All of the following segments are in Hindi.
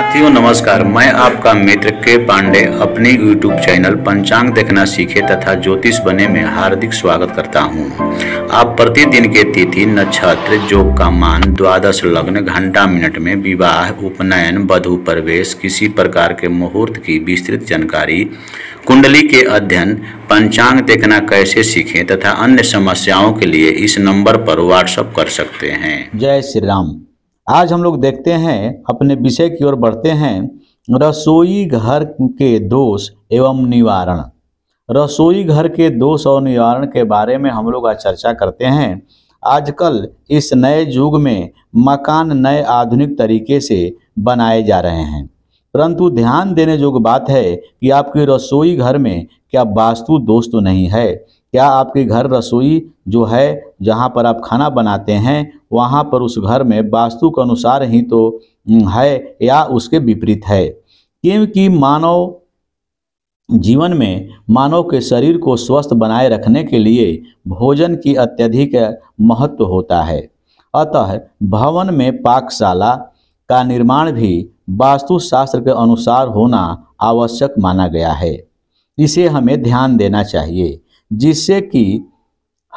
साथियों नमस्कार मैं आपका मित्र के पांडे अपने YouTube चैनल पंचांग देखना सीखे तथा ज्योतिष बने में हार्दिक स्वागत करता हूं। आप प्रतिदिन के तिथि नक्षत्र जोग का मान द्वादश लग्न घंटा मिनट में विवाह उपनयन वधु प्रवेश किसी प्रकार के मुहूर्त की विस्तृत जानकारी कुंडली के अध्ययन पंचांग देखना कैसे सीखें तथा अन्य समस्याओं के लिए इस नंबर पर व्हाट्सअप कर सकते हैं जय श्री राम आज हम लोग देखते हैं अपने विषय की ओर बढ़ते हैं रसोई घर के दोष एवं निवारण रसोई घर के दोष और निवारण के बारे में हम लोग आज चर्चा करते हैं आजकल इस नए युग में मकान नए आधुनिक तरीके से बनाए जा रहे हैं परंतु ध्यान देने योग बात है कि आपकी रसोई घर में क्या वास्तु दोष तो नहीं है क्या आपके घर रसोई जो है जहाँ पर आप खाना बनाते हैं वहाँ पर उस घर में वास्तु के अनुसार ही तो है या उसके विपरीत है क्योंकि मानव जीवन में मानव के शरीर को स्वस्थ बनाए रखने के लिए भोजन की अत्यधिक महत्व होता है अतः भवन में पाकशाला का निर्माण भी वास्तुशास्त्र के अनुसार होना आवश्यक माना गया है इसे हमें ध्यान देना चाहिए जिससे कि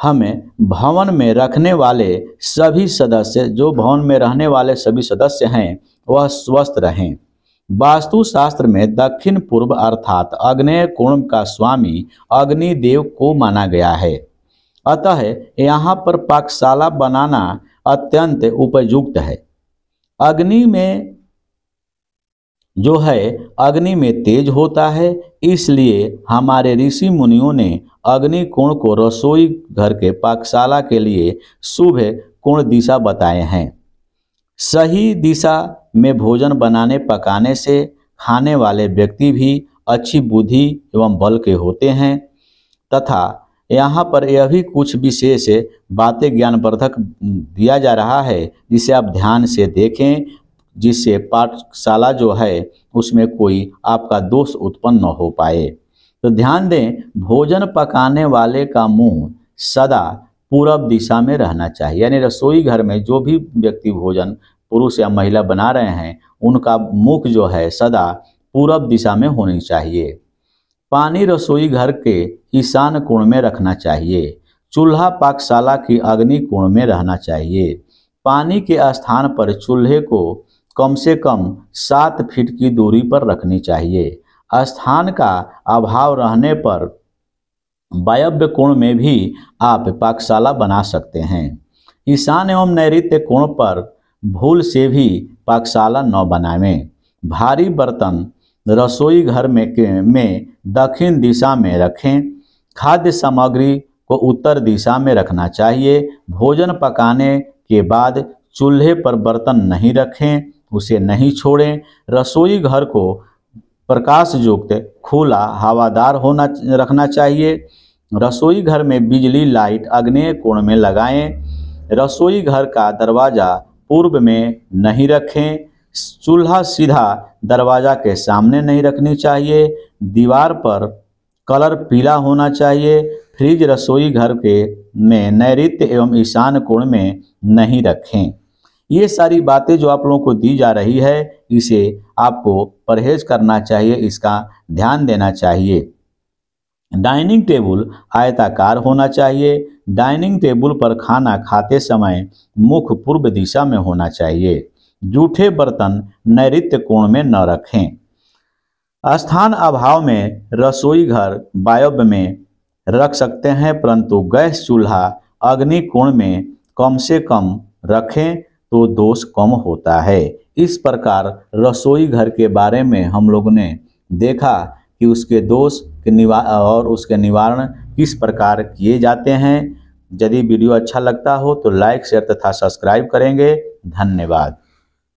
हमें भवन में रखने वाले सभी सदस्य जो भवन में रहने वाले सभी सदस्य हैं वह स्वस्थ रहें वास्तुशास्त्र में दक्षिण पूर्व अर्थात अग्नेय कोण का स्वामी अग्निदेव को माना गया है अतः यहाँ पर पाकशाला बनाना अत्यंत उपयुक्त है अग्नि में जो है अग्नि में तेज होता है इसलिए हमारे ऋषि मुनियों ने अग्नि कोण को रसोई घर के पाकशाला के लिए शुभ कोण दिशा बताए हैं सही दिशा में भोजन बनाने पकाने से खाने वाले व्यक्ति भी अच्छी बुद्धि एवं बल के होते हैं तथा यहाँ पर यह भी कुछ विशेष बातें ज्ञानवर्धक दिया जा रहा है जिसे आप ध्यान से देखें जिससे पाठशाला जो है उसमें कोई आपका दोष उत्पन्न न हो पाए तो ध्यान दें भोजन पकाने वाले का मुंह सदा पूरब दिशा में रहना चाहिए यानी रसोई घर में जो भी व्यक्ति भोजन पुरुष या महिला बना रहे हैं उनका मुख जो है सदा पूरब दिशा में होनी चाहिए पानी रसोई घर के ईशान कोण में रखना चाहिए चूल्हा पाकशाला की अग्नि कोण में रहना चाहिए पानी के स्थान पर चूल्हे को कम से कम सात फीट की दूरी पर रखनी चाहिए स्थान का अभाव रहने पर वायव्य कोण में भी आप पाकशाला बना सकते हैं ईशान एवं नैऋत्य कोण पर भूल से भी पाकशाला न बनावें भारी बर्तन रसोई घर में के में दक्षिण दिशा में रखें खाद्य सामग्री को उत्तर दिशा में रखना चाहिए भोजन पकाने के बाद चूल्हे पर बर्तन नहीं रखें उसे नहीं छोड़ें रसोई घर को प्रकाश युक्त खुला हवादार होना रखना चाहिए रसोई घर में बिजली लाइट अग्नेय कोण में लगाएं रसोई घर का दरवाज़ा पूर्व में नहीं रखें चूल्हा सीधा दरवाज़ा के सामने नहीं रखनी चाहिए दीवार पर कलर पीला होना चाहिए फ्रिज रसोई घर के में नैत्य एवं ईशान कोण में नहीं रखें ये सारी बातें जो आप लोगों को दी जा रही है इसे आपको परहेज करना चाहिए इसका ध्यान देना चाहिए डाइनिंग टेबल आयताकार होना चाहिए डाइनिंग टेबल पर खाना खाते समय मुख पूर्व दिशा में होना चाहिए जूठे बर्तन नैत्य कोण में न रखें स्थान अभाव में रसोई घर बायोब में रख सकते हैं परंतु गैस चूल्हा अग्नि कोण में कम से कम रखें तो दोष कम होता है इस प्रकार रसोई घर के बारे में हम लोग ने देखा कि उसके दोष के निवा और उसके निवारण किस प्रकार किए जाते हैं यदि वीडियो अच्छा लगता हो तो लाइक शेयर तथा सब्सक्राइब करेंगे धन्यवाद